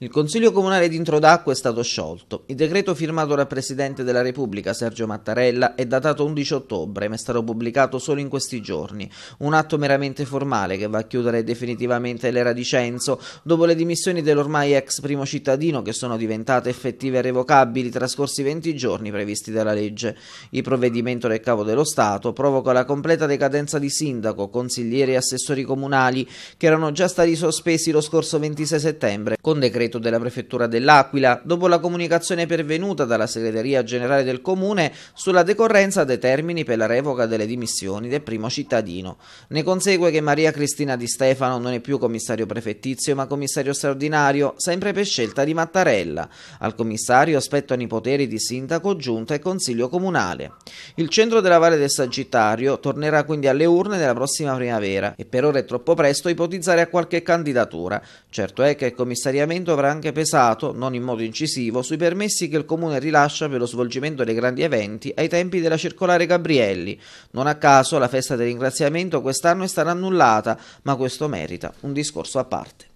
Il Consiglio Comunale di Introdacqua è stato sciolto. Il decreto firmato dal Presidente della Repubblica Sergio Mattarella è datato 11 ottobre, ma è stato pubblicato solo in questi giorni. Un atto meramente formale che va a chiudere definitivamente l'era di Censo, dopo le dimissioni dell'ormai ex primo cittadino che sono diventate effettive e revocabili trascorsi 20 giorni previsti dalla legge. Il provvedimento del Capo dello Stato provoca la completa decadenza di sindaco, consiglieri e assessori comunali che erano già stati sospesi lo scorso 26 settembre con decreto decreto della Prefettura dell'Aquila, dopo la comunicazione pervenuta dalla Segreteria Generale del Comune sulla decorrenza dei termini per la revoca delle dimissioni del primo cittadino. Ne consegue che Maria Cristina Di Stefano non è più commissario prefettizio ma commissario straordinario, sempre per scelta di Mattarella. Al commissario spettano i poteri di sindaco, giunta e consiglio comunale. Il centro della Valle del Sagittario tornerà quindi alle urne nella prossima primavera e per ora è troppo presto ipotizzare a qualche candidatura. Certo è che il commissariamento avrà anche pesato, non in modo incisivo, sui permessi che il Comune rilascia per lo svolgimento dei grandi eventi ai tempi della circolare Gabrielli. Non a caso la festa del ringraziamento quest'anno è stata annullata, ma questo merita un discorso a parte.